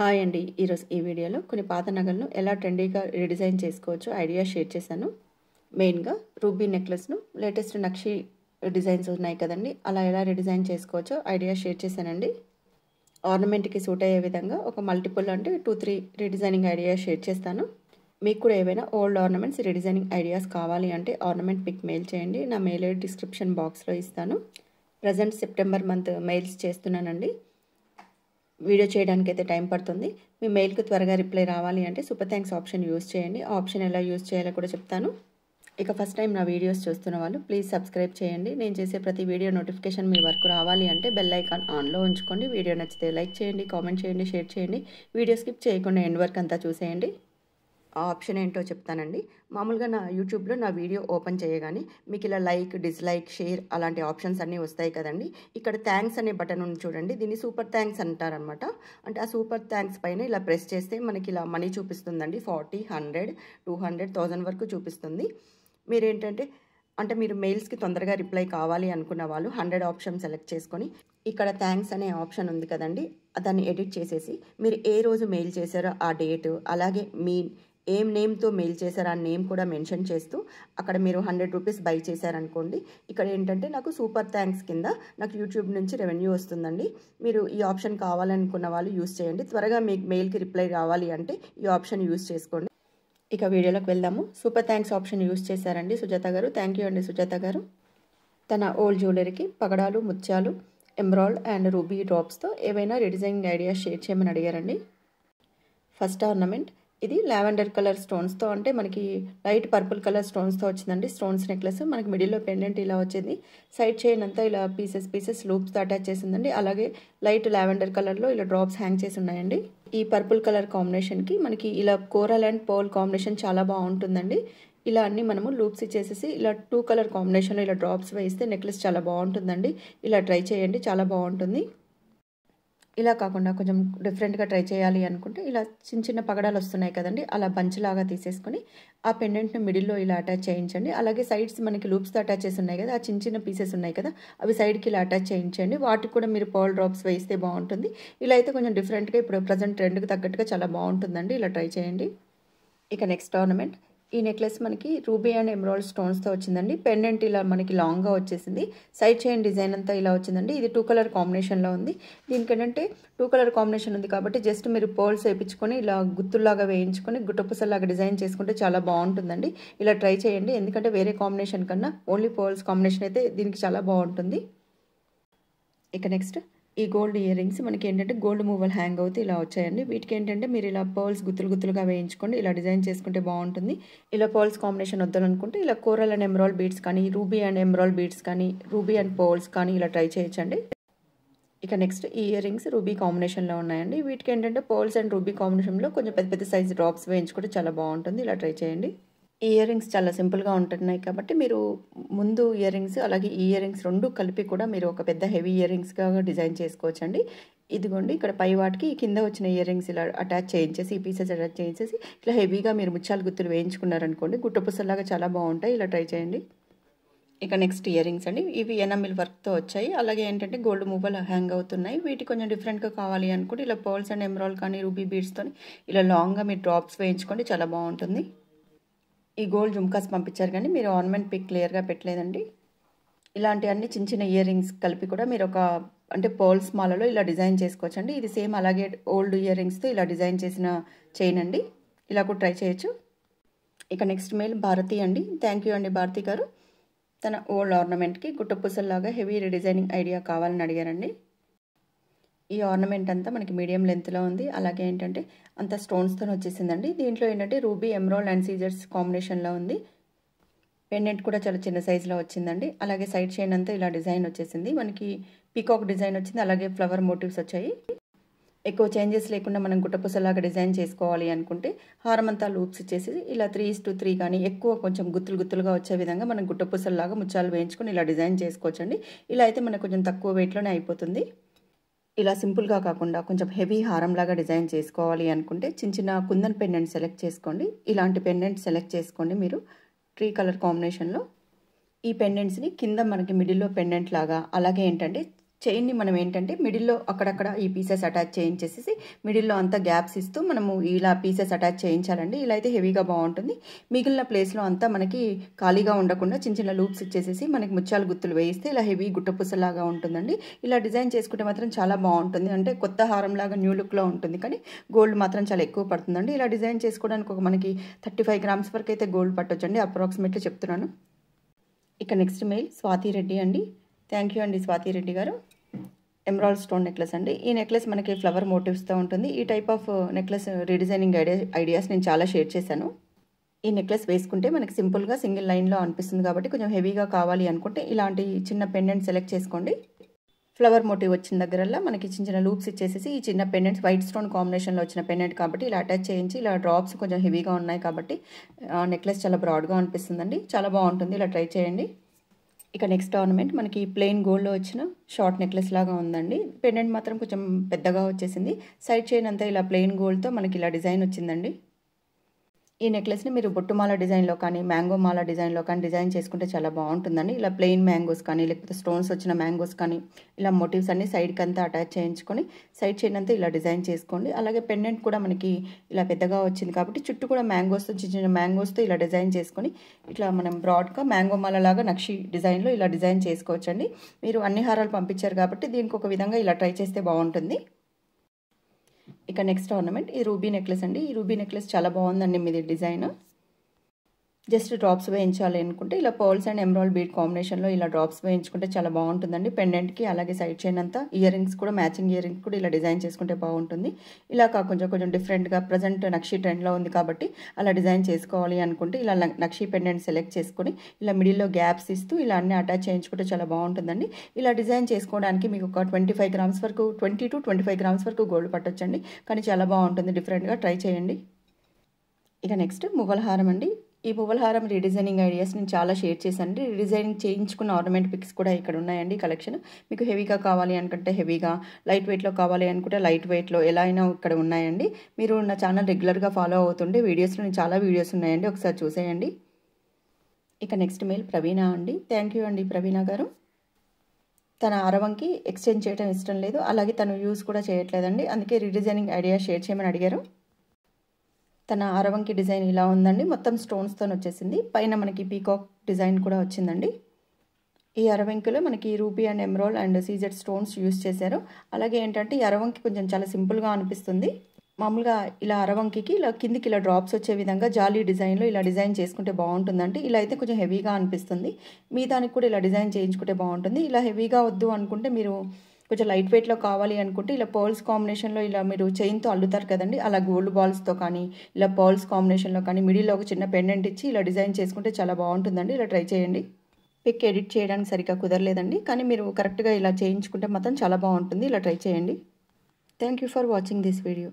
hi అండి ఈరోజు ఈ వీడియోలో కొన్ని పాత నగలను ఎలా ట్రెండీగా రీడిజైన్ చేసుకోవచ్చు ఐడియా షేర్ చేశాను మెయిన్గా రూబీ నెక్లెస్ను లేటెస్ట్ నక్షి డిజైన్స్ ఉన్నాయి కదండి అలా ఎలా రీడిజైన్ చేసుకోవచ్చో ఐడియా షేర్ చేశానండి ఆర్నమెంట్కి సూట్ అయ్యే విధంగా ఒక మల్టిపుల్ అంటే two three redesigning idea share చేస్తాను మీకు కూడా ఏవైనా ఓల్డ్ ఆర్నమెంట్స్ రిడిజైనింగ్ ఐడియాస్ కావాలి అంటే ఆర్నమెంట్ పిక్ మెయిల్ చేయండి నా మెయిల్ డిస్క్రిప్షన్ బాక్స్లో ఇస్తాను ప్రజెంట్ సెప్టెంబర్ మంత్ మెయిల్స్ చేస్తున్నానండి వీడియో చేయడానికి అయితే టైం పడుతుంది మీ మెయిల్కి త్వరగా రిప్లై రావాలి అంటే సూపర్ థ్యాంక్స్ ఆప్షన్ యూస్ చేయండి ఆప్షన్ ఎలా యూస్ చేయాలో కూడా చెప్తాను ఇక ఫస్ట్ టైం నా వీడియోస్ చూస్తున్న వాళ్ళు ప్లీజ్ సబ్స్క్రైబ్ చేయండి నేను చేసే ప్రతి వీడియో నోటిఫికేషన్ మీ వరకు రావాలి అంటే బెల్ ఐకాన్ ఆన్లో ఉంచుకోండి వీడియో నచ్చితే లైక్ చేయండి కామెంట్ చేయండి షేర్ చేయండి వీడియో స్కిప్ చేయకుండా ఎండ్ వరకు అంతా చూసేయండి ఆప్షన్ ఏంటో చెప్తానండి మామూలుగా నా యూట్యూబ్లో నా వీడియో ఓపెన్ చేయగానే మీకు ఇలా లైక్ డిస్లైక్ షేర్ అలాంటి ఆప్షన్స్ అన్నీ వస్తాయి కదండి ఇక్కడ థ్యాంక్స్ అనే బటన్ ఉంది చూడండి దీన్ని సూపర్ థ్యాంక్స్ అంటారనమాట అంటే ఆ సూపర్ థ్యాంక్స్ పైన ఇలా ప్రెస్ చేస్తే మనకి ఇలా మనీ చూపిస్తుందండి forty hundred two hundred thousand వరకు చూపిస్తుంది మీరేంటంటే అంటే మీరు మెయిల్స్కి తొందరగా రిప్లై కావాలి అనుకున్న వాళ్ళు హండ్రెడ్ ఆప్షన్ సెలెక్ట్ చేసుకొని ఇక్కడ థ్యాంక్స్ అనే ఆప్షన్ ఉంది కదండి దాన్ని ఎడిట్ చేసేసి మీరు ఏ రోజు మెయిల్ చేశారో ఆ డేట్ అలాగే మీ ఏం నేమ్తో మెయిల్ చేశారు ఆ నేమ్ కూడా మెన్షన్ చేస్తూ అక్కడ మీరు హండ్రెడ్ రూపీస్ బై చేశారనుకోండి ఇక్కడ ఏంటంటే నాకు సూపర్ థ్యాంక్స్ కింద నాకు యూట్యూబ్ నుంచి రెవెన్యూ వస్తుందండి మీరు ఈ ఆప్షన్ కావాలనుకున్న వాళ్ళు యూస్ చేయండి త్వరగా మీకు మెయిల్కి రిప్లై కావాలి అంటే ఈ ఆప్షన్ యూస్ చేసుకోండి ఇక వీడియోలోకి వెళ్దాము సూపర్ థ్యాంక్స్ ఆప్షన్ యూస్ చేశారండి సుజాత గారు థ్యాంక్ యూ అండి సుజాత గారు తన ఓల్డ్ జ్యువెలరీకి పగడాలు ముత్యాలు ఎంబ్రాయిడ్ అండ్ రూబీ డ్రాప్స్తో ఏవైనా రిడిజైనింగ్ ఐడియాస్ షేర్ చేయమని అడిగారండి ఫస్ట్ ఆర్నమెంట్ ఇది లావెండర్ కలర్ స్టోన్స్తో అంటే మనకి లైట్ పర్పుల్ కలర్ స్టోన్స్తో వచ్చిందండి స్టోన్స్ నెక్లెస్ మనకి మిడిల్లో పెండెంట్ ఇలా వచ్చింది సైడ్ చైన్ అంతా ఇలా పీసెస్ పీసెస్ లూప్స్తో అటాచ్ చేసిందండి అలాగే లైట్ లావెండర్ కలర్లో ఇలా డ్రాప్స్ హ్యాంగ్ చేసి ఉన్నాయండి ఈ పర్పుల్ కలర్ కాంబినేషన్కి మనకి ఇలా కోరల్ అండ్ పోల్ కాంబినేషన్ చాలా బాగుంటుందండి ఇలా అన్ని మనము లూప్స్ ఇచ్చేసేసి ఇలా టూ కలర్ కాంబినేషన్లో ఇలా డ్రాప్స్ వేస్తే నెక్లెస్ చాలా బాగుంటుందండి ఇలా ట్రై చేయండి చాలా బాగుంటుంది ఇలా కాకుండా కొంచెం డిఫరెంట్గా ట్రై చేయాలి అనుకుంటే ఇలా చిన్న చిన్న పగడాలు వస్తున్నాయి కదండి అలా బంచ్లాగా తీసేసుకొని ఆ పెండెంట్ని మిడిల్లో ఇలా అటాచ్ చేయించండి అలాగే సైడ్స్ మనకి లూప్స్ అటాచ్ చేసి ఉన్నాయి కదా ఆ చిన్న చిన్న పీసెస్ ఉన్నాయి కదా అవి సైడ్కి ఇలా అటాచ్ చేయించండి వాటికి కూడా మీరు పాల్ డ్రాప్స్ వేస్తే బాగుంటుంది ఇలా అయితే కొంచెం డిఫరెంట్గా ఇప్పుడు ప్రజెంట్ ట్రెండ్కి తగ్గట్టుగా చాలా బాగుంటుందండి ఇలా ట్రై చేయండి ఇక నెక్స్ట్ టోర్నమెంట్ ఈ నెక్లెస్ మనకి రూబీ అండ్ ఎమరాల్డ్ స్టోన్స్తో వచ్చిందండి పెండెంట్ ఇలా మనకి లాంగ్గా వచ్చేసింది సైడ్ చైన్ డిజైన్ అంతా ఇలా వచ్చిందండి ఇది టూ కలర్ కాంబినేషన్లో ఉంది దీనికి ఏంటంటే టూ కలర్ కాంబినేషన్ ఉంది కాబట్టి జస్ట్ మీరు పోల్స్ వేయించుకొని ఇలా గుత్తుల్లాగా వేయించుకొని గుట్టపుసల్లాగా డిజైన్ చేసుకుంటే చాలా బాగుంటుందండి ఇలా ట్రై చేయండి ఎందుకంటే వేరే కాంబినేషన్ కన్నా ఓన్లీ పోల్స్ కాంబినేషన్ అయితే దీనికి చాలా బాగుంటుంది ఇక నెక్స్ట్ ఈ గోల్డ్ ఇయర్ రింగ్స్ మనకి ఏంటంటే గోల్డ్ మూవల్ హ్యాంగ్ అవుతే ఇలా వచ్చాయండి వీటికి ఏంటంటే మీరు ఇలా పర్ల్స్ గుత్తులు గుత్తులుగా వేయించుకోండి ఇలా డిజైన్ చేసుకుంటే బాగుంటుంది ఇలా పర్ల్స్ కాంబినేషన్ వద్దనుకుంటే ఇలా కోరల్ అండ్ ఎమరాల్ బీడ్స్ కానీ రూబీ అండ్ ఎమరాల్ బీడ్స్ కానీ రూబీ అండ్ పర్ల్స్ కానీ ఇలా ట్రై చేయొచ్చండి ఇక నెక్స్ట్ ఇయర్ రింగ్స్ రూబీ కాంబినేషన్లో ఉన్నాయండి వీటికి ఏంటంటే పర్ల్స్ అండ్ రూబీ కాంబినేషన్లో కొంచెం పెద్ద పెద్ద సైజ్ డ్రాప్స్ వేయించుకుంటే చాలా బాగుంటుంది ఇలా ట్రై చేయండి ఇయర్ రింగ్స్ చాలా సింపుల్గా ఉంటున్నాయి కాబట్టి మీరు ముందు ఇయర్ రింగ్స్ అలాగే ఈ ఇయర్ రింగ్స్ రెండు కలిపి కూడా మీరు ఒక పెద్ద హెవీ ఇయర్ రింగ్స్గా డిజైన్ చేసుకోవచ్చండి ఇదిగోండి ఇక్కడ పై వాటికి కింద వచ్చిన ఇయర్ రింగ్స్ ఇలా అటాచ్ చేయించేసి ఈ పీసెస్ అటాచ్ చేయించేసి ఇట్లా హెవీగా మీరు ముచ్చాలు గుత్తులు వేయించుకున్నారనుకోండి గుట్టపుసలాగా చాలా బాగుంటాయి ఇలా ట్రై చేయండి ఇక నెక్స్ట్ ఇయర్ రింగ్స్ అండి ఇవి ఎనమిల్ వర్క్తో వచ్చాయి అలాగే ఏంటంటే గోల్డ్ మూవల్ హ్యాంగ్ అవుతున్నాయి వీటి కొంచెం డిఫరెంట్గా కావాలి అనుకుంటే ఇలా పర్ల్స్ అండ్ ఎమరాల్ కానీ రూబీ బీడ్స్తో ఇలా లాంగ్గా మీరు డ్రాప్స్ వేయించుకోండి చాలా బాగుంటుంది ఈ గోల్డ్ జుమ్కాస్ పంపించారు కానీ మీరు ఆర్నమెంట్ పిక్ క్లియర్గా పెట్టలేదండి ఇలాంటి అన్ని చిన్న చిన్న ఇయర్ రింగ్స్ కలిపి కూడా మీరు ఒక అంటే పర్ల్స్ మాలలో ఇలా డిజైన్ చేసుకోవచ్చండి ఇది సేమ్ అలాగే ఓల్డ్ ఇయర్ రింగ్స్తో ఇలా డిజైన్ చేసిన చైన్ అండి ఇలా కూడా ట్రై చేయొచ్చు ఇక నెక్స్ట్ మెయిల్ భారతి అండి థ్యాంక్ యూ అండి భారతి గారు తన ఓల్డ్ ఆర్నమెంట్కి గుట్టపూసల్లాగా హెవీ రీడిజైనింగ్ ఐడియా కావాలని అడిగారండి ఈ ఆర్నమెంట్ అంతా మనకి మీడియం లెంత్లో ఉంది అలాగే ఏంటంటే అంత స్టోన్స్తో వచ్చేసిందండి దీంట్లో ఏంటంటే రూబీ ఎమ్రోల్ అండ్ సీజర్స్ కాంబినేషన్లో ఉంది పెండెంట్ కూడా చాలా చిన్న సైజులో వచ్చిందండి అలాగే సైడ్ చైన్ అంతా ఇలా డిజైన్ వచ్చేసింది మనకి పీకాక్ డిజైన్ వచ్చింది అలాగే ఫ్లవర్ మోటివ్స్ వచ్చాయి ఎక్కువ చేంజెస్ లేకుండా మనం గుట్టపుసలాగా డిజైన్ చేసుకోవాలి అనుకుంటే హారం అంతా లూప్స్ ఇచ్చేసి ఇలా త్రీ ఇస్ టు త్రీ కానీ ఎక్కువ కొంచెం గుత్తులు గుత్తులుగా వచ్చే విధంగా మనం గుట్టపుసల్లాగా ముచ్చాలు వేయించుకొని ఇలా డిజైన్ చేసుకోవచ్చండి ఇలా అయితే మనకు కొంచెం తక్కువ వెయిట్లోనే అయిపోతుంది ఇలా సింపుల్గా కాకుండా కొంచెం హెవీ హారం లాగా డిజైన్ చేసుకోవాలి అనుకుంటే చిన్న చిన్న కుందన్ పెండెంట్ సెలెక్ట్ చేసుకోండి ఇలాంటి పెండెంట్ సెలెక్ట్ చేసుకోండి మీరు ట్రీ కలర్ కాంబినేషన్లో ఈ పెండెంట్స్ని కింద మనకి మిడిల్లో పెండెంట్ లాగా అలాగే ఏంటంటే చైన్ని మనం ఏంటంటే మిడిల్లో అక్కడక్కడ ఈ పీసెస్ అటాచ్ చేయించేసేసి మిడిల్లో అంతా గ్యాప్స్ ఇస్తూ మనము ఇలా పీసెస్ అటాచ్ చేయించాలండి ఇలా అయితే హెవీగా బాగుంటుంది మిగిలిన ప్లేస్లో అంతా మనకి ఖాళీగా ఉండకుండా చిన్న చిన్న లూప్స్ ఇచ్చేసేసి మనకి ముత్యాల గుత్తులు వేయిస్తే ఇలా హెవీ గుట్టపుసలాగా ఉంటుందండి ఇలా డిజైన్ చేసుకుంటే మాత్రం చాలా బాగుంటుంది అంటే కొత్త హారం లాగా న్యూ లుక్లో ఉంటుంది కానీ గోల్డ్ మాత్రం చాలా ఎక్కువ పడుతుందండి ఇలా డిజైన్ చేసుకోవడానికి ఒక మనకి థర్టీ ఫైవ్ గ్రామ్స్ వరకు అయితే గోల్డ్ పట్టొచ్చండి అప్రాక్సిమేట్లీ చెప్తున్నాను ఇక నెక్స్ట్ మెయిల్ స్వాతి రెడ్డి అండి థ్యాంక్ యూ అండి స్వాతి రెడ్డి గారు ఎమరాల్డ్ స్టోన్ నెక్లెస్ అండి ఈ నెక్లెస్ మనకి ఫ్లవర్ మోటివ్స్తో ఉంటుంది ఈ type of necklace redesigning ideas నేను చాలా షేర్ చేశాను ఈ నెక్లెస్ వేసుకుంటే మనకి సింపుల్గా సింగిల్ లైన్లో అనిపిస్తుంది కాబట్టి కొంచెం హెవీగా కావాలి అనుకుంటే ఇలాంటి చిన్న పెండెంట్ సెలెక్ట్ చేసుకోండి ఫ్లవర్ మోటివ్ వచ్చిన దగ్గరల్లో మనకి చిన్న చిన్న లూప్స్ ఇచ్చేసేసి ఈ చిన్న పెండెంట్స్ వైట్ స్టోన్ కాంబినేషన్లో వచ్చిన పెండెంట్ కాబట్టి ఇలా అటాచ్ చేయించి ఇలా డ్రాప్స్ కొంచెం హెవీగా ఉన్నాయి కాబట్టి నెక్లెస్ చాలా బ్రాడ్గా అనిపిస్తుందండి చాలా బాగుంటుంది ఇలా ట్రై చేయండి ఇక నెక్స్ట్ ఆర్నమెంట్ మనకి ప్లెయిన్ గోల్డ్లో వచ్చిన షార్ట్ నెక్లెస్ లాగా ఉందండి పెండెంట్ మాత్రం కొంచెం పెద్దగా వచ్చేసింది సైడ్ చైన్ అంతా ఇలా ప్లెయిన్ గోల్డ్తో మనకి ఇలా డిజైన్ వచ్చిందండి ఈ నెక్లెస్ని మీరు బొట్టుమాల డిజైన్లో కానీ మ్యాంగో మాల డిజైన్లో కానీ డిజైన్ చేసుకుంటే చాలా బాగుంటుందండి ఇలా ప్లెయిన్ మ్యాంగోస్ కానీ లేకపోతే స్టోన్స్ వచ్చిన మ్యాంగోస్ కానీ ఇలా మోటివ్స్ అన్ని సైడ్కి అంతా అటాచ్ చేయించుకొని సైడ్ చైన్ అంతా ఇలా డిజైన్ చేసుకోండి అలాగే పెండెంట్ కూడా మనకి ఇలా పెద్దగా వచ్చింది కాబట్టి చుట్టూ కూడా మ్యాంగోస్తో చిన్న చిన్న మ్యాంగోస్తో ఇలా డిజైన్ చేసుకొని ఇట్లా మనం బ్రాడ్గా మ్యాంగో మాల లాగా నక్షి డిజైన్లో ఇలా డిజైన్ చేసుకోవచ్చండి మీరు అన్ని హారాలు పంపించారు కాబట్టి దీనికి ఒక విధంగా ఇలా ట్రై చేస్తే బాగుంటుంది ఇక నెక్స్ట్ ఆర్నమెంట్ ఈ రూబీ నెక్లెస్ అండి ఈ రూబీ నెక్లెస్ చాలా బాగుందండి మీది డిజైన్ జస్ట్ డ్రాప్స్ వేయించాలి అనుకుంటే ఇలా పర్ల్స్ అండ్ ఎమరాల్డ్ బీడ్ కాంబినేషన్లో ఇలా డ్రాప్స్ వేయించుకుంటే చాలా బాగుంటుందండి పెండెంట్కి అలాగే సైడ్ చైన్ అంతా ఇయర్ రింగ్స్ కూడా మ్యాచింగ్ ఇయర్ రింగ్స్ కూడా ఇలా డిజైన్ చేసుకుంటే బాగుంటుంది ఇలా కొంచెం కొంచెం డిఫరెంట్గా ప్రజెంట్ నక్షి ట్రెండ్లో ఉంది కాబట్టి అలా డిజైన్ చేసుకోవాలి అనుకుంటే ఇలా నక్షి పెండెంట్ సెలెక్ట్ చేసుకొని ఇలా మిడిల్లో గ్యాప్స్ ఇస్తూ ఇలా అన్ని అటాచ్ చేయించుకుంటే చాలా బాగుంటుందండి ఇలా డిజైన్ చేసుకోవడానికి మీకు ఒక ట్వంటీ ఫైవ్ గ్రామ్స్ వరకు twenty to twenty five grams వరకు గోల్డ్ పట్టొచ్చండి కానీ చాలా బాగుంటుంది డిఫరెంట్గా ట్రై చేయండి ఇక నెక్స్ట్ మొగల్ హారం అండి ఈ పువ్వులహారం రీడిజైనింగ్ ఐడియాస్ నేను చాలా షేర్ అండి రీడిజైనింగ్ చేయించుకున్న ఆర్నమెంట్ పిక్స్ కూడా ఇక్కడ ఉన్నాయండి కలెక్షన్ మీకు హెవీగా కావాలి అనుకుంటే హెవీగా లైట్ వెయిట్లో కావాలి అనుకుంటే లైట్ వెయిట్లో ఎలా అయినా ఇక్కడ ఉన్నాయండి మీరు నా ఛానల్ రెగ్యులర్గా ఫాలో అవుతుండే వీడియోస్లో చాలా వీడియోస్ ఉన్నాయండి ఒకసారి చూసేయండి ఇక నెక్స్ట్ మెయిల్ ప్రవీణ అండి థ్యాంక్ యూ అండి ప్రవీణ గారు తన ఆరవంకి ఎక్స్చేంజ్ చేయడం ఇష్టం లేదు అలాగే తను యూస్ కూడా చేయట్లేదండి అందుకే రీడిజైనింగ్ ఐడియా షేర్ చేయమని అడిగారు తన ఆరవంకి డిజైన్ ఇలా ఉందండి మొత్తం స్టోన్స్తో వచ్చేసింది పైన మనకి పీకాక్ డిజైన్ కూడా వచ్చిందండి ఈ అరవంకిలో మనకి ruby and emerald and CZ stones use చేశారు అలాగే ఏంటంటే ఈ అరవంకి కొంచెం చాలా సింపుల్గా అనిపిస్తుంది మామూలుగా ఇలా అరవంకికి ఇలా కిందికి ఇలా డ్రాప్స్ వచ్చే విధంగా జాలీ డిజైన్లో ఇలా డిజైన్ చేసుకుంటే బాగుంటుందండి ఇలా అయితే కొంచెం హెవీగా అనిపిస్తుంది మీ దానికి కూడా ఇలా డిజైన్ చేయించుకుంటే బాగుంటుంది ఇలా హెవీగా వద్దు అనుకుంటే మీరు కొంచెం లైట్ వెయిట్లో కావాలి అనుకుంటే ఇలా పర్ల్స్ కాంబినేషన్లో ఇలా మీరు చైన్తో అల్లుతారు కదండి అలా గోల్డ్ బాల్స్తో కానీ ఇలా పర్ల్స్ కాంబినేషన్లో కానీ మిడిల్లో ఒక చిన్న పెండెంట్ ఇచ్చి ఇలా డిజైన్ చేసుకుంటే చాలా బాగుంటుందండి ఇలా ట్రై చేయండి పిక్ ఎడిట్ చేయడానికి సరిగ్గా కుదరలేదండి కానీ మీరు కరెక్ట్గా ఇలా చేయించుకుంటే మాత్రం చాలా బాగుంటుంది ఇలా ట్రై చేయండి thank you for watching this video